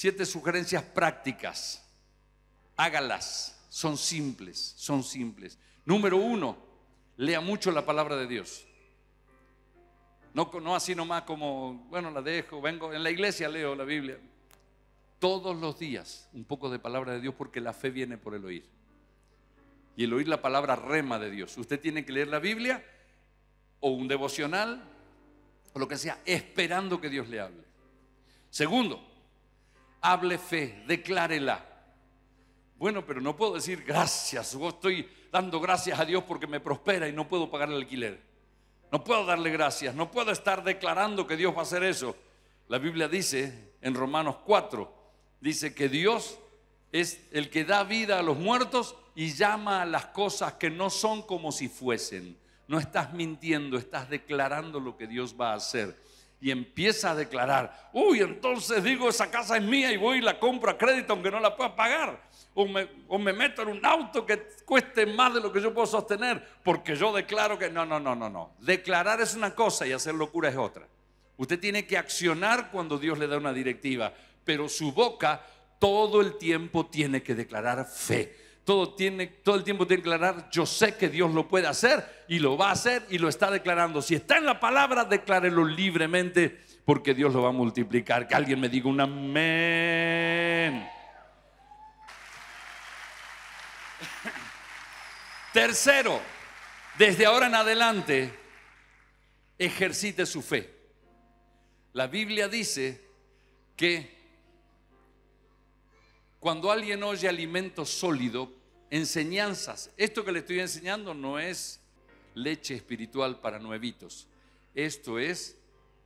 siete sugerencias prácticas. Hágalas, son simples, son simples. Número uno, lea mucho la palabra de Dios. No, no así nomás como, bueno, la dejo, vengo, en la iglesia leo la Biblia. Todos los días un poco de palabra de Dios porque la fe viene por el oír. Y el oír la palabra rema de Dios. Usted tiene que leer la Biblia o un devocional o lo que sea, esperando que Dios le hable. Segundo, hable fe, declárela. Bueno, pero no puedo decir gracias, estoy dando gracias a Dios porque me prospera y no puedo pagar el alquiler. No puedo darle gracias, no puedo estar declarando que Dios va a hacer eso. La Biblia dice en Romanos 4, dice que Dios es el que da vida a los muertos y llama a las cosas que no son como si fuesen. No estás mintiendo, estás declarando lo que Dios va a hacer y empieza a declarar, uy, entonces digo, esa casa es mía y voy y la compro a crédito aunque no la pueda pagar. O me, meto en un auto que cueste más de lo que yo puedo sostener, porque yo declaro que no, no, no, no, no. Declarar es una cosa y hacer locura es otra. Usted tiene que accionar cuando Dios le da una directiva, pero su boca todo el tiempo tiene que declarar fe todo, tiene, todo el tiempo tiene que declarar, yo sé que Dios lo puede hacer y lo va a hacer y lo está declarando. Si está en la palabra, declárelo libremente porque Dios lo va a multiplicar. Que alguien me diga un amén. Tercero, desde ahora en adelante, ejercite su fe. La Biblia dice que cuando alguien oye alimento sólido, enseñanzas. Esto que le estoy enseñando no es leche espiritual para nuevitos. Esto es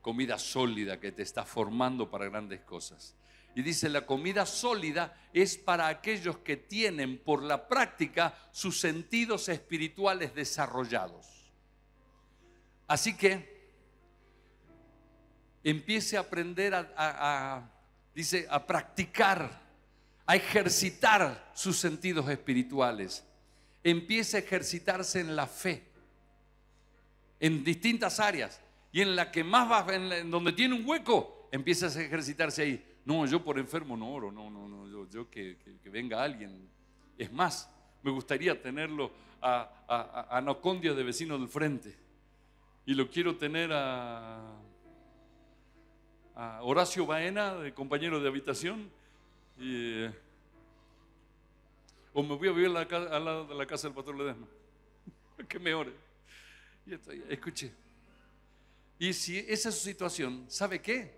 comida sólida que te está formando para grandes cosas. Y dice, la comida sólida es para aquellos que tienen por la práctica sus sentidos espirituales desarrollados. Así que empiece a aprender a, dice, a practicar a ejercitar sus sentidos espirituales. Empieza a ejercitarse en la fe, en distintas áreas. Y en la que más va, en, donde tiene un hueco, empiezas a ejercitarse ahí. No, yo por enfermo no oro, no, no, no, yo, que, que, venga alguien. Es más, me gustaría tenerlo a, a, a de vecino del frente. Y lo quiero tener a, a Horacio Baena, de compañero de habitación, o me voy a vivir al lado de la casa del pastor Ledesma, que me ore. Y estoy, escuche. Y si esa es su situación, ¿sabe qué?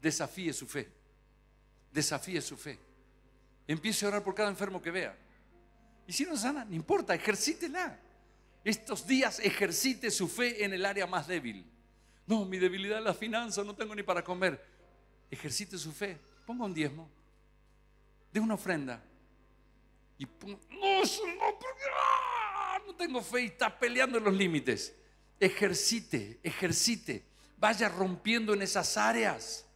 Desafíe su fe. Desafíe su fe. Empiece a orar por cada enfermo que vea. Y si no sana, no importa, ejercítela. Estos días ejercite su fe en el área más débil. No, mi debilidad es la finanza, no tengo ni para comer. Ejercite su fe. Ponga un diezmo de una ofrenda. Y no, no, no, no tengo fe y está peleando en los límites. Ejercite, ejercite. Vaya rompiendo en esas áreas.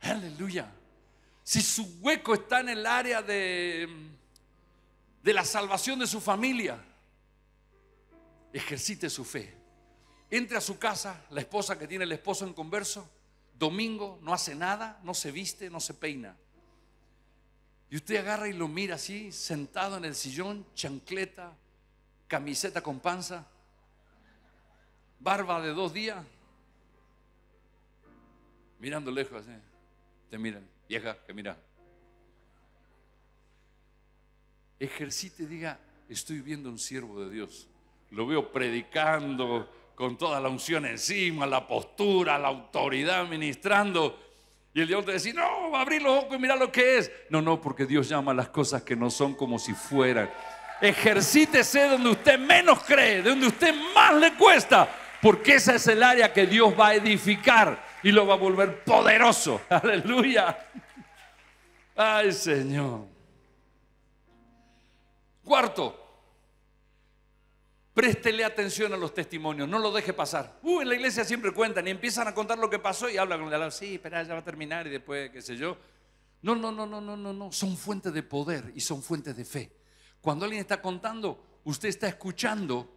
Aleluya. Si su hueco está en el área de, de la salvación de su familia, ejercite su fe. Entre a su casa, la esposa que tiene el esposo en converso, domingo, no hace nada, no se viste, no se peina y usted agarra y lo mira así, sentado en el sillón, chancleta, camiseta con panza, barba de dos días, mirando lejos así. Te miran, vieja, que mira. Ejercite, diga, estoy viendo un siervo de Dios. Lo veo predicando con toda la unción encima, la postura, la autoridad, ministrando y el Dios te dice, no, abrí los ojos y mira lo que es. No, no, porque Dios llama a las cosas que no son como si fueran. Ejercítese donde usted menos cree, donde usted más le cuesta, porque esa es el área que Dios va a edificar y lo va a volver poderoso. Aleluya. Ay, Señor. Cuarto, Préstele atención a los testimonios, no lo deje pasar. Uh, en la iglesia siempre cuentan y empiezan a contar lo que pasó y hablan con el sí, espera, ya va a terminar y después, qué sé yo. No, no, no, no, no, no, no. Son fuentes de poder y son fuentes de fe. Cuando alguien está contando, usted está escuchando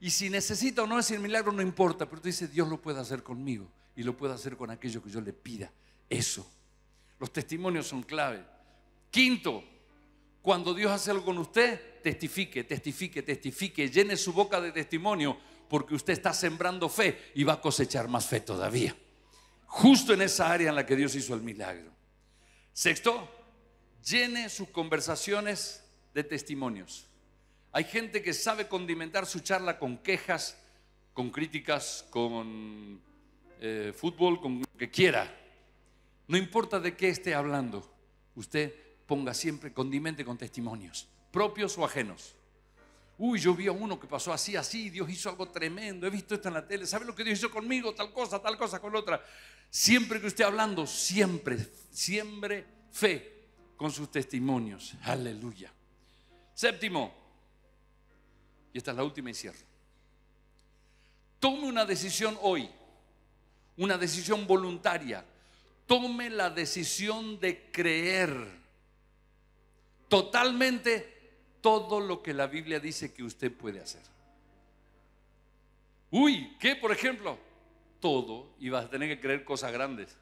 y si necesita o no es decir milagro, no importa, pero usted dice Dios lo puede hacer conmigo y lo puede hacer con aquello que yo le pida. Eso. Los testimonios son clave. Quinto, cuando Dios hace algo con usted, testifique, testifique, testifique, llene su boca de testimonio, porque usted está sembrando fe y va a cosechar más fe todavía. Justo en esa área en la que Dios hizo el milagro. Sexto, llene sus conversaciones de testimonios. Hay gente que sabe condimentar su charla con quejas, con críticas, con eh, fútbol, con lo que quiera. No importa de qué esté hablando, usted ponga siempre, condimente con testimonios, propios o ajenos. Uy, yo vi a uno que pasó así, así, Dios hizo algo tremendo, he visto esto en la tele, ¿sabe lo que Dios hizo conmigo? Tal cosa, tal cosa, con otra. Siempre que esté hablando, siempre, siempre fe con sus testimonios. Aleluya. Séptimo, y esta es la última y cierro. Tome una decisión hoy, una decisión voluntaria. Tome la decisión de creer totalmente todo lo que la Biblia dice que usted puede hacer. Uy, ¿qué por ejemplo? Todo y vas a tener que creer cosas grandes.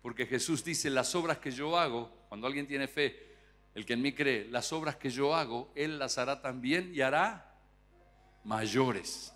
Porque Jesús dice, las obras que yo hago, cuando alguien tiene fe, el que en mí cree, las obras que yo hago, Él las hará también y hará mayores.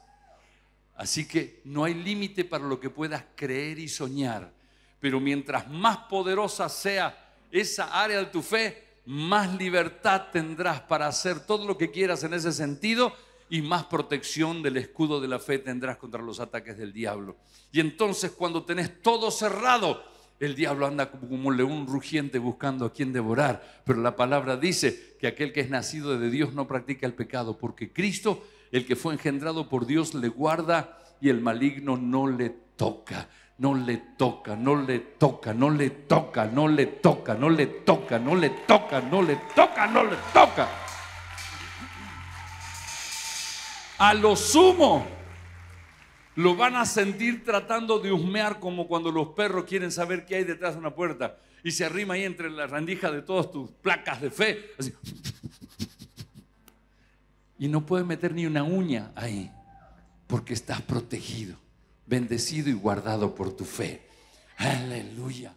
Así que no hay límite para lo que puedas creer y soñar. Pero mientras más poderosa sea esa área de tu fe, más libertad tendrás para hacer todo lo que quieras en ese sentido y más protección del escudo de la fe tendrás contra los ataques del diablo. Y entonces cuando tenés todo cerrado, el diablo anda como un león rugiente buscando a quien devorar. Pero la palabra dice que aquel que es nacido de Dios no practica el pecado, porque Cristo, el que fue engendrado por Dios, le guarda y el maligno no le toca no le toca, no le toca, no le toca, no le toca, no le toca, no le toca, no le toca, no le toca. A lo sumo lo van a sentir tratando de husmear como cuando los perros quieren saber qué hay detrás de una puerta y se arrima ahí entre la rendija de todas tus placas de fe. Y no puedes meter ni una uña ahí porque estás protegido bendecido y guardado por tu fe. Aleluya.